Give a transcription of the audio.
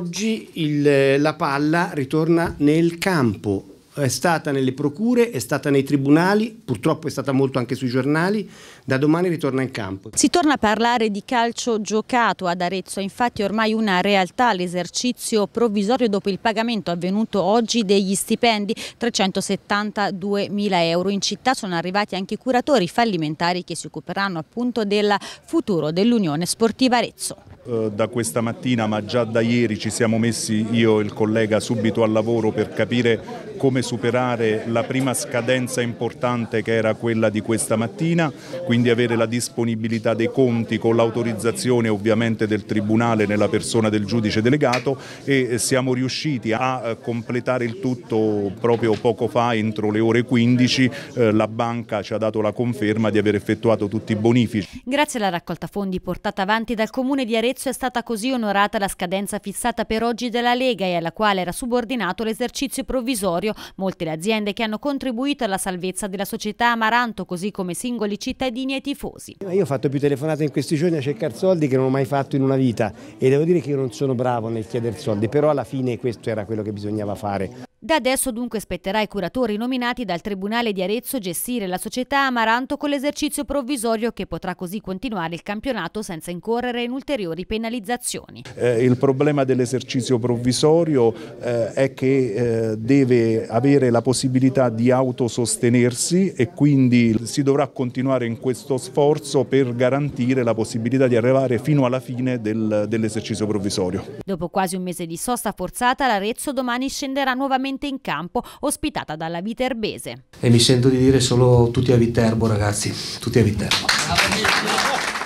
oggi il, eh, la palla ritorna nel campo, è stata nelle procure, è stata nei tribunali, purtroppo è stata molto anche sui giornali, da domani ritorna in campo. Si torna a parlare di calcio giocato ad Arezzo, infatti ormai una realtà l'esercizio provvisorio dopo il pagamento avvenuto oggi degli stipendi, 372 mila euro. In città sono arrivati anche i curatori fallimentari che si occuperanno appunto del futuro dell'Unione Sportiva Arezzo. Eh, da questa mattina ma già da ieri ci siamo messi io e il collega subito al lavoro per capire come superare la prima scadenza importante che era quella di questa mattina, quindi avere la disponibilità dei conti con l'autorizzazione ovviamente del Tribunale nella persona del giudice delegato e siamo riusciti a eh, completare il tutto proprio poco fa, entro le ore 15, eh, la banca ci ha dato la conferma di aver effettuato tutti i bonifici. Grazie alla raccolta fondi portata avanti dal Comune di Arezzo Arezzo è stata così onorata la scadenza fissata per oggi della Lega e alla quale era subordinato l'esercizio provvisorio. Molte le aziende che hanno contribuito alla salvezza della società Amaranto, così come singoli cittadini e tifosi. Io ho fatto più telefonate in questi giorni a cercare soldi che non ho mai fatto in una vita e devo dire che io non sono bravo nel chiedere soldi, però alla fine questo era quello che bisognava fare. Da adesso dunque spetterà ai curatori nominati dal Tribunale di Arezzo gestire la società Amaranto con l'esercizio provvisorio che potrà così continuare il campionato senza incorrere in ulteriori penalizzazioni. Eh, il problema dell'esercizio provvisorio eh, è che eh, deve avere la possibilità di autosostenersi e quindi si dovrà continuare in questo sforzo per garantire la possibilità di arrivare fino alla fine del, dell'esercizio provvisorio. Dopo quasi un mese di sosta forzata l'Arezzo domani scenderà nuovamente direttamente in campo, ospitata dalla Viterbese. E mi sento di dire solo tutti a Viterbo ragazzi, tutti a Viterbo.